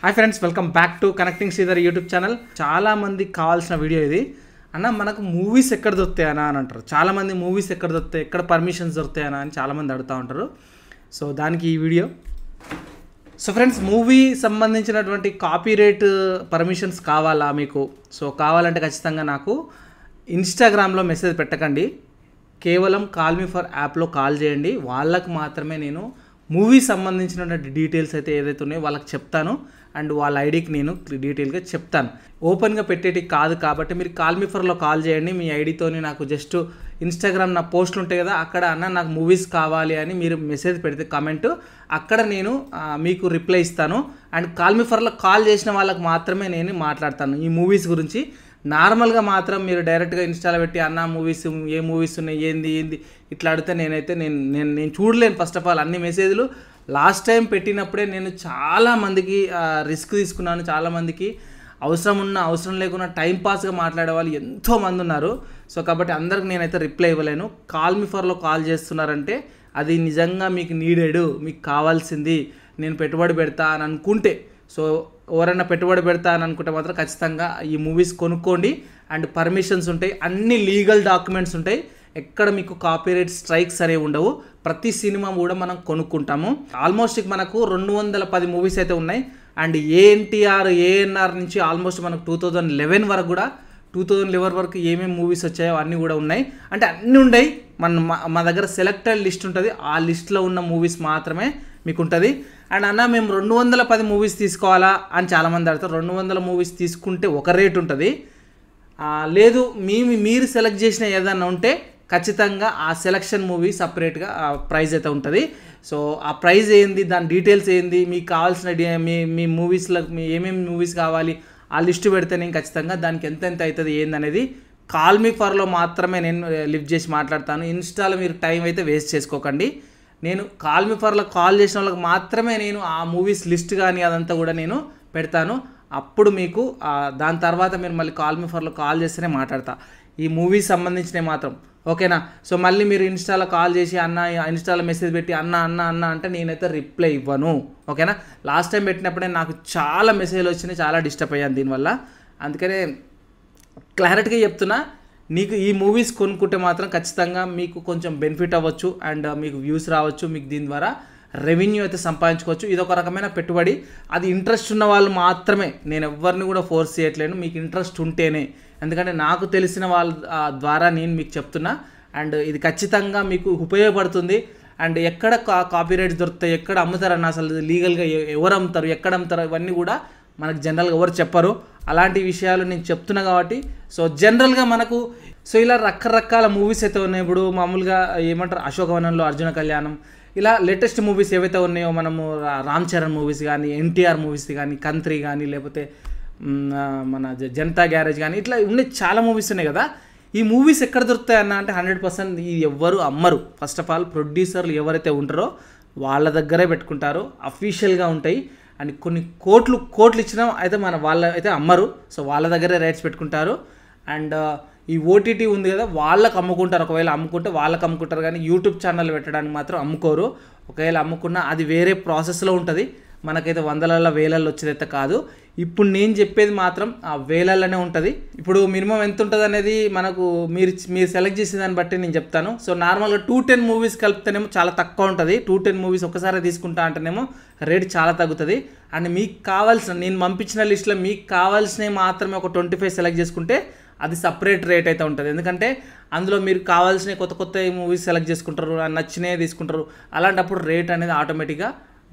hi friends welcome back to connecting సీదర్ YouTube channel చాలామంది కావాల్సిన వీడియో ఇది అన్న మనకు మూవీస్ ఎక్కడ దొరుకుతాయి అన్న అని అంటారు చాలామంది మూవీస్ ఎక్కడ దొరుకుతాయి ఎక్కడ పర్మిషన్స్ దొరుకుతాయనా అని చాలామంది అడుగుతూ ఉంటారు సో దానికి ఈ వీడియో సో ఫ్రెండ్స్ మూవీ సంబంధించినటువంటి కాపీ రేట్ పర్మిషన్స్ కావాలా మీకు సో కావాలంటే ఖచ్చితంగా నాకు ఇన్స్టాగ్రామ్లో మెసేజ్ పెట్టకండి కేవలం కాల్ మీ ఫర్ యాప్లో కాల్ చేయండి వాళ్ళకు మాత్రమే నేను మూవీ సంబంధించినటువంటి డీటెయిల్స్ అయితే ఏదైతే ఉన్నాయో వాళ్ళకి చెప్తాను అండ్ వాళ్ళ ఐడికి నేను డీటెయిల్గా చెప్తాను ఓపెన్గా పెట్టేటి కాదు కాబట్టి మీరు కాల్ మీ ఫర్లో కాల్ చేయండి మీ ఐడితోని నాకు జస్ట్ ఇన్స్టాగ్రామ్ నా పోస్ట్లు ఉంటాయి కదా అక్కడ అన్న నాకు మూవీస్ కావాలి అని మీరు మెసేజ్ పెడితే కమెంట్ అక్కడ నేను మీకు రిప్లై ఇస్తాను అండ్ కాల్ మీ ఫర్లో కాల్ చేసిన వాళ్ళకి మాత్రమే నేను మాట్లాడతాను ఈ మూవీస్ గురించి నార్మల్గా మాత్రం మీరు డైరెక్ట్గా ఇన్స్టాలో పెట్టి అన్న మూవీస్ ఏ మూవీస్ ఉన్నాయి ఏంది ఏంది ఇట్లా అడిగితే నేనైతే నేను నేను నేను చూడలేను ఫస్ట్ ఆఫ్ ఆల్ అన్ని మెసేజ్లు లాస్ట్ టైం పెట్టినప్పుడే నేను చాలామందికి రిస్క్ తీసుకున్నాను చాలామందికి అవసరం ఉన్న అవసరం లేకుండా టైంపాస్గా మాట్లాడే వాళ్ళు ఎంతోమంది ఉన్నారు సో కాబట్టి అందరికి నేనైతే రిప్లై ఇవ్వలేను కాల్ మీ ఫర్లో కాల్ చేస్తున్నారంటే అది నిజంగా మీకు నీడెడ్ మీకు కావాల్సింది నేను పెట్టుబడి పెడతా అని అనుకుంటే సో ఎవరైనా పెట్టుబడి పెడతా అని అనుకుంటే మాత్రం ఖచ్చితంగా ఈ మూవీస్ కొనుక్కోండి అండ్ పర్మిషన్స్ ఉంటాయి అన్ని లీగల్ డాక్యుమెంట్స్ ఉంటాయి ఎక్కడ మీకు కాపీరైట్ స్ట్రైక్స్ అనేవి ఉండవు ప్రతి సినిమా కూడా మనం కొనుక్కుంటాము ఆల్మోస్ట్ మనకు రెండు వందల పది మూవీస్ అయితే ఉన్నాయి అండ్ ఏఎన్టీఆర్ ఏఎన్ఆర్ నుంచి ఆల్మోస్ట్ మనకు టూ థౌజండ్ లెవెన్ వరకు కూడా టూ థౌజండ్ లెవెన్ వరకు ఏమేమి మూవీస్ వచ్చాయో అన్నీ కూడా ఉన్నాయి అంటే అన్నీ ఉన్నాయి మన మా దగ్గర సెలెక్టెడ్ లిస్ట్ ఉంటుంది ఆ లిస్ట్లో ఉన్న మూవీస్ మాత్రమే మీకు ఉంటుంది అండ్ అన్న మేము రెండు వందల పది మూవీస్ తీసుకోవాలా అని చాలామంది అడుగుతారు రెండు వందల మూవీస్ తీసుకుంటే ఒక రేట్ ఉంటుంది లేదు మీ మీరు సెలెక్ట్ చేసిన ఏదన్నా ఉంటే ఖచ్చితంగా ఆ సెలక్షన్ మూవీ సపరేట్గా ప్రైజ్ అయితే ఉంటుంది సో ఆ ప్రైజ్ ఏంది దాని డీటెయిల్స్ ఏంది మీకు కావాల్సిన మీ మీ మూవీస్లో మీ ఏమేమి మూవీస్ కావాలి ఆ లిస్ట్ పెడితే నేను ఖచ్చితంగా దానికి ఎంతెంత అవుతుంది అవుతుంది ఏందనేది కాల్ మీ ఫర్లో మాత్రమే నేను లిఫ్ట్ చేసి మాట్లాడతాను ఇన్స్టాలో మీరు టైం అయితే వేస్ట్ చేసుకోకండి నేను కాల్ మీ ఫర్లో కాల్ చేసిన వాళ్ళకి మాత్రమే నేను ఆ మూవీస్ లిస్ట్ కానీ అదంతా కూడా నేను పెడతాను అప్పుడు మీకు దాని తర్వాత మీరు మళ్ళీ కాల్ మీ ఫర్లో కాల్ చేస్తేనే మాట్లాడతా ఈ మూవీ సంబంధించినవి మాత్రం ఓకేనా సో మళ్ళీ మీరు ఇన్స్టాలో కాల్ చేసి అన్న ఇన్స్టాలో మెసేజ్ పెట్టి అన్న అన్న అన్న అంటే నేనైతే రిప్లై ఇవ్వను ఓకేనా లాస్ట్ టైం పెట్టినప్పుడే నాకు చాలా మెసేజ్లు వచ్చినాయి చాలా డిస్టర్బ్ అయ్యాను దీనివల్ల అందుకనే క్లారిటీగా చెప్తున్నా నీకు ఈ మూవీస్ కొనుక్కుంటే మాత్రం ఖచ్చితంగా మీకు కొంచెం బెనిఫిట్ అవ్వచ్చు అండ్ మీకు వ్యూస్ రావచ్చు మీకు దీని ద్వారా రెవెన్యూ అయితే సంపాదించుకోవచ్చు ఇది ఒక రకమైన పెట్టుబడి అది ఇంట్రెస్ట్ ఉన్న వాళ్ళు మాత్రమే నేను ఎవరిని కూడా ఫోర్స్ చేయట్లేను మీకు ఇంట్రెస్ట్ ఉంటేనే ఎందుకంటే నాకు తెలిసిన వాళ్ళ ద్వారా నేను మీకు చెప్తున్నా అండ్ ఇది ఖచ్చితంగా మీకు ఉపయోగపడుతుంది అండ్ ఎక్కడ కా కాపీరైట్స్ దొరుకుతాయి ఎక్కడ అమ్ముతారన్న అసలు లీగల్గా ఎవరు అమ్ముతారు ఎక్కడ అమ్ముతారు ఇవన్నీ కూడా మనకు జనరల్గా ఎవరు చెప్పరు అలాంటి విషయాలు నేను చెప్తున్నా కాబట్టి సో జనరల్గా మనకు సో ఇలా రకరకాల మూవీస్ అయితే ఉన్నాయి ఇప్పుడు మామూలుగా ఏమంటారు అశోకవనంలో అర్జున కళ్యాణం ఇలా లేటెస్ట్ మూవీస్ ఏవైతే ఉన్నాయో మనము రామ్ చరణ్ మూవీస్ కానీ ఎన్టీఆర్ మూవీస్ కానీ కంత్రి కానీ లేకపోతే మన జనతా గ్యారేజ్ కానీ ఇట్లా ఉండే చాలా మూవీస్ ఉన్నాయి కదా ఈ మూవీస్ ఎక్కడ దొరుకుతాయి అన్న అంటే హండ్రెడ్ పర్సెంట్ ఈ ఎవ్వరు అమ్మరు ఫస్ట్ ఆఫ్ ఆల్ ప్రొడ్యూసర్లు ఎవరైతే ఉంటారో వాళ్ళ దగ్గరే పెట్టుకుంటారు అఫీషియల్గా ఉంటాయి అండ్ కొన్ని కోట్లు కోట్లు ఇచ్చినా అయితే మన వాళ్ళ అయితే అమ్మరు సో వాళ్ళ దగ్గరే రైట్స్ పెట్టుకుంటారు అండ్ ఈ ఓటీటీ ఉంది కదా వాళ్ళకి అమ్ముకుంటారు ఒకవేళ అమ్ముకుంటే వాళ్ళకి అమ్ముకుంటారు కానీ యూట్యూబ్ ఛానల్ పెట్టడానికి మాత్రం అమ్ముకోరు ఒకవేళ అమ్ముకున్నా అది వేరే ప్రాసెస్లో ఉంటుంది మనకైతే వందలల్లో వేలల్లో వచ్చేదైతే కాదు ఇప్పుడు నేను చెప్పేది మాత్రం ఆ వేలల్లోనే ఉంటుంది ఇప్పుడు మినిమం ఎంత ఉంటుంది అనేది మనకు మీరు మీరు సెలెక్ట్ చేసిన దాన్ని బట్టి నేను చెప్తాను సో నార్మల్గా టూ టెన్ మూవీస్ కలిపితేనేమో చాలా తక్కువ ఉంటుంది టూ టెన్ మూవీస్ ఒకసారి తీసుకుంటా అంటేనేమో రేట్ చాలా తగ్గుతుంది అండ్ మీకు కావాల్సిన నేను పంపించిన లిస్ట్లో మీకు కావాల్సినవి మాత్రమే ఒక ట్వంటీ ఫైవ్ సెలెక్ట్ చేసుకుంటే అది సపరేట్ రేట్ అయితే ఉంటుంది ఎందుకంటే అందులో మీరు కావాల్సిన కొత్త కొత్త మూవీస్ సెలెక్ట్ చేసుకుంటారు నచ్చినవి తీసుకుంటారు అలాంటప్పుడు రేట్ అనేది ఆటోమేటిక్గా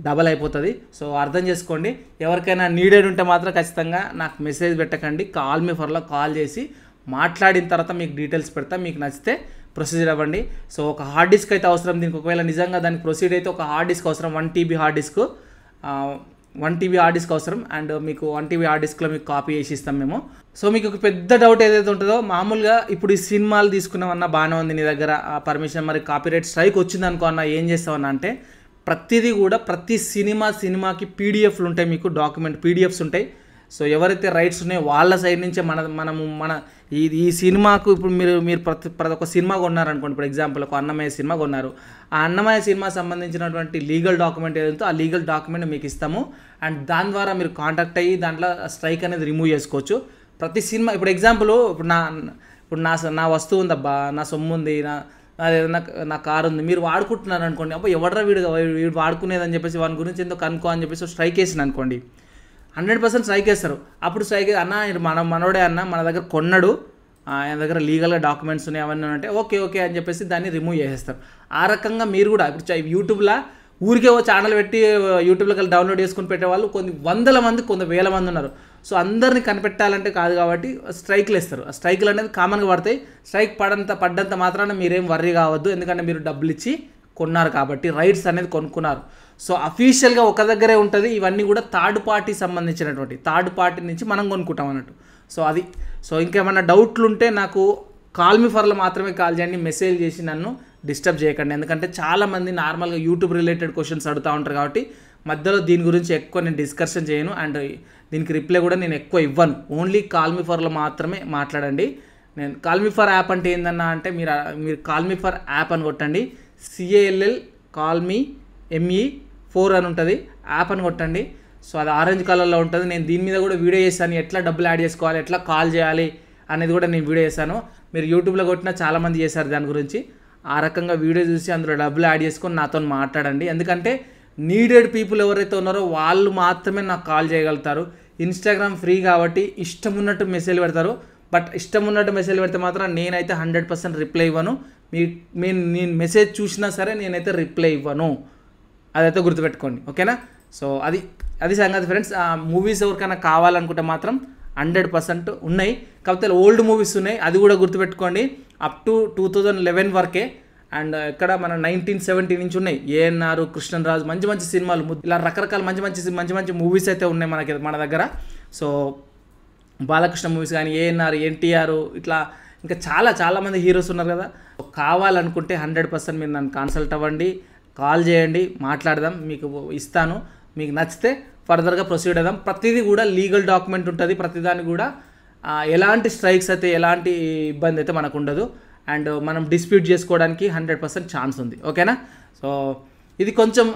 డబల్ అయిపోతుంది సో అర్థం చేసుకోండి ఎవరికైనా నీడెడ్ ఉంటే మాత్రం ఖచ్చితంగా నాకు మెసేజ్ పెట్టకండి కాల్ మీ ఫర్లో కాల్ చేసి మాట్లాడిన తర్వాత మీకు డీటెయిల్స్ పెడతా మీకు నచ్చితే ప్రొసీజర్ అవ్వండి సో ఒక హార్డ్ డిస్క్ అయితే అవసరం దీనికి ఒకవేళ నిజంగా దానికి ప్రొసీడ్ అయితే ఒక హార్డ్ డిస్క్ అవసరం one TB hard disk one TB hard disk అవసరం అండ్ మీకు వన్ టీవీ హార్డ్ డిస్క్లో మీకు కాపీ చేసి ఇస్తాం మేము సో మీకు ఒక పెద్ద డౌట్ ఏదైతే ఉంటుందో మామూలుగా ఇప్పుడు ఈ సినిమాలు తీసుకున్నామన్నా బాగానే ఉంది నీ దగ్గర ఆ పర్మిషన్ మరి కాపీరైట్ స్ట్రైక్ వచ్చింది అనుకో అన్న ఏం చేస్తామన్నా అంటే ప్రతిదీ కూడా ప్రతి సినిమా సినిమాకి పీడిఎఫ్లు ఉంటాయి మీకు డాక్యుమెంట్ పీడిఎఫ్స్ ఉంటాయి సో ఎవరైతే రైట్స్ ఉన్నాయో వాళ్ళ సైడ్ నుంచే మన మనము మన ఈ ఈ సినిమాకు ఇప్పుడు మీరు మీరు ప్రతి ప్రతి ఒక్క సినిమా కొన్నారనుకోండి ఇప్పుడు ఎగ్జాంపుల్ ఒక అన్నమయ్య సినిమా కొన్నారు ఆ అన్నమయ్య సినిమా సంబంధించినటువంటి లీగల్ డాక్యుమెంట్ ఏదైతే ఆ లీగల్ డాక్యుమెంట్ మీకు ఇస్తాము అండ్ దాని ద్వారా మీరు కాంటాక్ట్ అయ్యి దాంట్లో స్ట్రైక్ అనేది రిమూవ్ చేసుకోవచ్చు ప్రతి సినిమా ఇప్పుడు ఎగ్జాంపుల్ ఇప్పుడు నా ఇప్పుడు నా నా వస్తువు ఉందబ్బా నా సొమ్ము ఉంది నా ఏదైనా నా కారు ఉంది మీరు వాడుకుంటున్నారు అనుకోండి అబ్బా ఎవడరా వీడు వీడు వాడుకునేదని చెప్పేసి వాని గురించి ఎందుకు కనుక్కో అని చెప్పేసి స్ట్రైక్ వేసిన అనుకోండి హండ్రెడ్ పర్సెంట్ స్ట్రైక్ వేస్తారు అప్పుడు స్ట్రైక్ అన్న మన మనోడే అన్న మన దగ్గర కొన్నాడు ఆయన దగ్గర లీగల్గా డాక్యుమెంట్స్ ఉన్నాయి అవన్నీ అంటే ఓకే ఓకే అని చెప్పేసి దాన్ని రిమూవ్ చేసేస్తారు ఆ రకంగా మీరు కూడా ఇప్పుడు యూట్యూబ్లో ఊరికే ఓ ఛానల్ పెట్టి యూట్యూబ్లోకి వెళ్ళి డౌన్లోడ్ చేసుకుని పెట్టేవాళ్ళు కొన్ని వందల మంది కొంత వేల మంది ఉన్నారు సో అందరిని కనిపెట్టాలంటే కాదు కాబట్టి స్ట్రైక్లు వేస్తారు ఆ స్ట్రైక్లు అనేది కామన్గా పడతాయి స్ట్రైక్ పడంత పడ్డంత మాత్రాన మీరేం వర్రీ కావద్దు ఎందుకంటే మీరు డబ్బులు ఇచ్చి కొన్నారు కాబట్టి రైట్స్ అనేది కొనుక్కున్నారు సో అఫీషియల్గా ఒక దగ్గరే ఉంటుంది ఇవన్నీ కూడా థర్డ్ పార్టీ సంబంధించినటువంటి థర్డ్ పార్టీ నుంచి మనం కొనుక్కుంటాం అన్నట్టు సో అది సో ఇంకేమైనా డౌట్లు ఉంటే నాకు కాల్మీ ఫర్లో మాత్రమే కాల్ చేయండి మెసేజ్ చేసి నన్ను డిస్టర్బ్ చేయకండి ఎందుకంటే చాలామంది నార్మల్గా యూట్యూబ్ రిలేటెడ్ క్వశ్చన్స్ అడుగుతూ ఉంటారు కాబట్టి మధ్యలో దీని గురించి ఎక్కువ నేను డిస్కషన్ చేయను అండ్ దీనికి రిప్లై కూడా నేను ఎక్కువ ఇవ్వను ఓన్లీ కాల్మీ ఫర్లో మాత్రమే మాట్లాడండి నేను కాల్మీ ఫర్ యాప్ అంటే ఏందన్నా అంటే మీరు మీరు కాల్మీ ఫర్ యాప్ అని కొట్టండి సిఏఎల్ఎల్ కాల్మీ ఎంఈ ఫోర్ అని ఉంటుంది యాప్ అని కొట్టండి సో అది ఆరెంజ్ కలర్లో ఉంటుంది నేను దీని మీద కూడా వీడియో చేశాను ఎట్లా డబ్బులు యాడ్ చేసుకోవాలి ఎట్లా కాల్ చేయాలి అనేది కూడా నేను వీడియో చేశాను మీరు యూట్యూబ్లో కొట్టినా చాలామంది చేశారు దాని గురించి ఆ రకంగా వీడియో చూసి అందులో డబ్బులు యాడ్ చేసుకొని నాతో మాట్లాడండి ఎందుకంటే నీడెడ్ పీపుల్ ఎవరైతే ఉన్నారో వాళ్ళు మాత్రమే నాకు కాల్ చేయగలుగుతారు ఇన్స్టాగ్రామ్ ఫ్రీ కాబట్టి ఇష్టం ఉన్నట్టు మెసేజ్ పెడతారు బట్ ఇష్టం ఉన్నట్టు మెసేజ్ పెడితే మాత్రం నేనైతే హండ్రెడ్ పర్సెంట్ రిప్లై ఇవ్వను మీ నేను మెసేజ్ చూసినా సరే నేనైతే రిప్లై ఇవ్వను అదైతే గుర్తుపెట్టుకోండి ఓకేనా సో అది అది సంగతి ఫ్రెండ్స్ ఆ మూవీస్ ఎవరికైనా కావాలనుకుంటే మాత్రం హండ్రెడ్ పర్సెంట్ ఉన్నాయి కాకపోతే ఓల్డ్ మూవీస్ ఉన్నాయి అది కూడా గుర్తుపెట్టుకోండి up to two thousand eleven వరకే అండ్ ఇక్కడ మన నైన్టీన్ సెవెంటీ నుంచి ఉన్నాయి ఏఎన్ఆర్ కృష్ణరాజు మంచి మంచి సినిమాలు ఇలా రకరకాల మంచి మంచి మంచి మంచి మూవీస్ అయితే ఉన్నాయి మనకి మన దగ్గర సో బాలకృష్ణ మూవీస్ కానీ ఏఎన్ఆర్ ఎన్టీఆర్ ఇట్లా ఇంకా చాలా చాలామంది హీరోస్ ఉన్నారు కదా కావాలనుకుంటే హండ్రెడ్ పర్సెంట్ మీరు నన్ను కన్సల్ట్ అవ్వండి కాల్ చేయండి మాట్లాడదాం మీకు ఇస్తాను మీకు నచ్చితే ఫర్దర్గా ప్రొసీడ్ అవుదాం ప్రతిదీ కూడా లీగల్ డాక్యుమెంట్ ఉంటుంది ప్రతిదాన్ని కూడా ఎలాంటి స్ట్రైక్స్ అయితే ఎలాంటి ఇబ్బంది అయితే మనకు ఉండదు అండ్ మనం డిస్ప్యూట్ చేసుకోవడానికి హండ్రెడ్ పర్సెంట్ ఛాన్స్ ఉంది ఓకేనా సో ఇది కొంచెం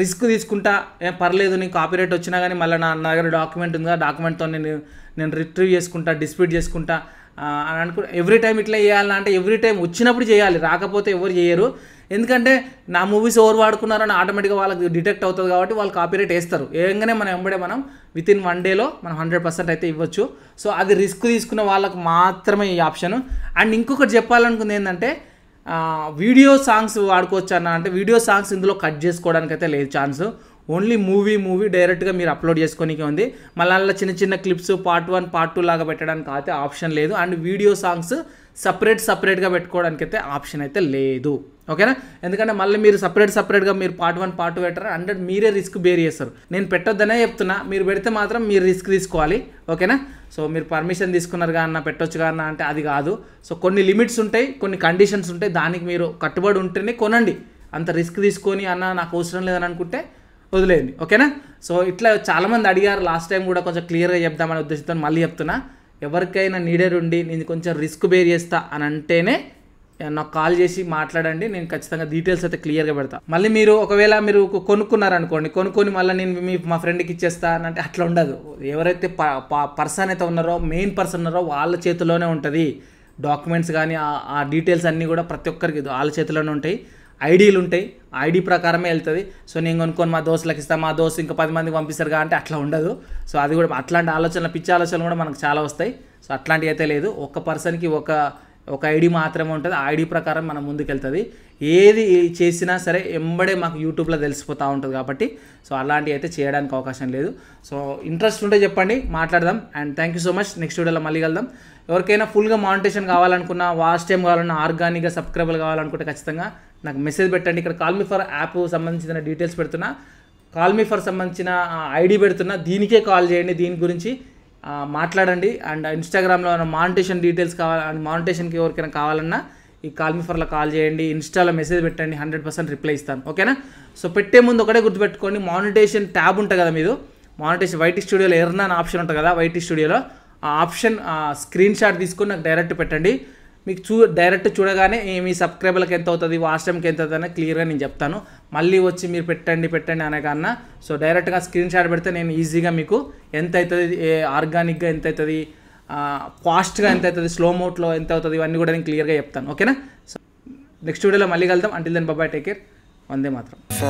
రిస్క్ తీసుకుంటా ఏం పర్లేదు నీకు కాపీరేట్ వచ్చినా కానీ మళ్ళీ నా దగ్గర డాక్యుమెంట్ ఉందా డాక్యుమెంట్తో నేను నేను రిట్రీవ్ చేసుకుంటా డిస్ప్యూట్ చేసుకుంటా అని అనుకు ఎవ్రీ టైం ఇట్లా చేయాలంటే ఎవ్రీ టైం వచ్చినప్పుడు చేయాలి రాకపోతే ఎవరు చేయరు ఎందుకంటే నా మూవీస్ ఎవరు వాడుకున్నారని ఆటోమేటిక్గా వాళ్ళకి డిటెక్ట్ అవుతుంది కాబట్టి వాళ్ళు కాపీరేట్ వేస్తారు ఏంగానే మనం ఎంబడే మనం విత్ ఇన్ వన్ డేలో మనం హండ్రెడ్ పర్సెంట్ అయితే ఇవ్వచ్చు సో అది రిస్క్ తీసుకున్న వాళ్ళకు మాత్రమే ఈ ఆప్షన్ అండ్ ఇంకొకటి చెప్పాలనుకుంది ఏంటంటే వీడియో సాంగ్స్ వాడుకోవచ్చు అన్న అంటే వీడియో సాంగ్స్ ఇందులో కట్ చేసుకోవడానికి అయితే లేదు ఛాన్స్ ఓన్లీ మూవీ మూవీ డైరెక్ట్గా మీరు అప్లోడ్ చేసుకోనికే ఉంది మళ్ళీ అలా చిన్న చిన్న clips part one part two లాగా పెట్టడానికి అయితే ఆప్షన్ లేదు అండ్ వీడియో సాంగ్స్ సపరేట్ సపరేట్గా పెట్టుకోవడానికి అయితే ఆప్షన్ అయితే లేదు ఓకేనా ఎందుకంటే మళ్ళీ మీరు సపరేట్ సపరేట్గా మీరు పార్ట్ వన్ పార్ట్ పెట్టారు అండ్ మీరే రిస్క్ బేర్ చేస్తారు నేను పెట్టొద్దనే చెప్తున్నా మీరు పెడితే మాత్రం మీరు రిస్క్ తీసుకోవాలి ఓకేనా సో మీరు పర్మిషన్ తీసుకున్నారు కానీ పెట్టొచ్చు అన్న అంటే అది కాదు సో కొన్ని లిమిట్స్ ఉంటాయి కొన్ని కండిషన్స్ ఉంటాయి దానికి మీరు కట్టుబడి ఉంటేనే కొనండి అంత రిస్క్ తీసుకొని అన్న నాకు అవసరం లేదని అనుకుంటే వదిలేయండి ఓకేనా సో ఇట్లా చాలామంది అడిగారు లాస్ట్ టైం కూడా కొంచెం క్లియర్గా చెప్దామనే ఉద్దేశంతో మళ్ళీ చెప్తున్నా ఎవరికైనా నీడర్ ఉండి నేను కొంచెం రిస్క్ బేర్ చేస్తా అని అంటేనే నాకు కాల్ చేసి మాట్లాడండి నేను ఖచ్చితంగా డీటెయిల్స్ అయితే క్లియర్గా పెడతా మళ్ళీ మీరు ఒకవేళ మీరు కొనుక్కున్నారనుకోండి కొనుక్కొని మళ్ళీ నేను మీ మా ఫ్రెండ్కి ఇచ్చేస్తా అంటే అట్లా ఉండదు ఎవరైతే పర్సన్ అయితే ఉన్నారో మెయిన్ పర్సన్ ఉన్నారో వాళ్ళ చేతిలోనే ఉంటుంది డాక్యుమెంట్స్ కానీ ఆ డీటెయిల్స్ అన్నీ కూడా ప్రతి ఒక్కరికి వాళ్ళ చేతిలోనే ఉంటాయి ఐడీలు ఉంటాయి ఐడి ప్రకారమే వెళ్తుంది సో నేను కొనుక్కొని మా దోస్తులకు ఇస్తాను మా దోస్తు ఇంకా పది మందికి పంపిస్తారుగా అంటే అట్లా ఉండదు సో అది కూడా అట్లాంటి ఆలోచనలు పిచ్చి ఆలోచనలు కూడా మనకు చాలా వస్తాయి సో అట్లాంటివి అయితే లేదు ఒక పర్సన్కి ఒక ఒక ఐడి మాత్రమే ఉంటుంది ఆ ఐడి ప్రకారం మనం ముందుకెళ్తుంది ఏది చేసినా సరే ఎంబడే మాకు యూట్యూబ్లో తెలిసిపోతూ ఉంటుంది కాబట్టి సో అలాంటివి అయితే చేయడానికి అవకాశం లేదు సో ఇంట్రెస్ట్ ఉంటే చెప్పండి మాట్లాడదాం and thank you so much next వీడియోలో మళ్ళీ వెళ్దాం ఎవరికైనా ఫుల్గా మానిటేషన్ కావాలనుకున్నా వాస్ట్ టైం కావాలన్నా ఆర్గానిక్గా సబ్స్క్రైబర్ కావాలనుకుంటే ఖచ్చితంగా నాకు మెసేజ్ పెట్టండి ఇక్కడ కాల్మీ ఫర్ యాప్ సంబంధించిన డీటెయిల్స్ పెడుతున్నా కాల్మీ ఫర్ సంబంధించిన ఐడి పెడుతున్నా దీనికే కాల్ చేయండి దీని గురించి మాట్లాడండి అండ్ ఇన్స్టాగ్రామ్లో మానిటేషన్ డీటెయిల్స్ కావాలి అండ్ మానిటేషన్కి ఎవరికైనా కావాలన్నా ఈ కాల్మీ ఫర్లో కాల్ చేయండి ఇన్స్టాలో మెసేజ్ పెట్టండి హండ్రెడ్ పర్సెంట్ రిప్లై ఇస్తాను ఓకేనా సో పెట్టే ముందు ఒకటే గుర్తుపెట్టుకోండి మానిటేషన్ ట్యాబ్ ఉంటుంది కదా మీరు మానిటేషన్ వైటీ స్టూడియోలో ఎర్న్ అని ఆప్షన్ ఉంటుంది కదా వైటీ స్టూడియోలో ఆ ఆప్షన్ స్క్రీన్ షాట్ తీసుకొని నాకు డైరెక్ట్ పెట్టండి మీకు చూ డైరెక్ట్ చూడగానే మీ సబ్స్క్రైబర్లకు ఎంత అవుతుంది వాష్రూమ్కి ఎంత అవుతుందని క్లియర్గా నేను చెప్తాను మళ్ళీ వచ్చి మీరు పెట్టండి పెట్టండి అనకన్నా సో డైరెక్ట్గా స్క్రీన్ షాట్ పెడితే నేను ఈజీగా మీకు ఎంత అవుతుంది ఆర్గానిక్గా ఎంత అవుతుంది ఫాస్ట్గా ఎంత అవుతుంది స్లో మోట్లో ఎంత అవుతుంది ఇవన్నీ కూడా నేను క్లియర్గా చెప్తాను ఓకేనా సో నెక్స్ట్ వీడియోలో మళ్ళీ కలుద్దాం until then bye bye take care వందే మాత్రం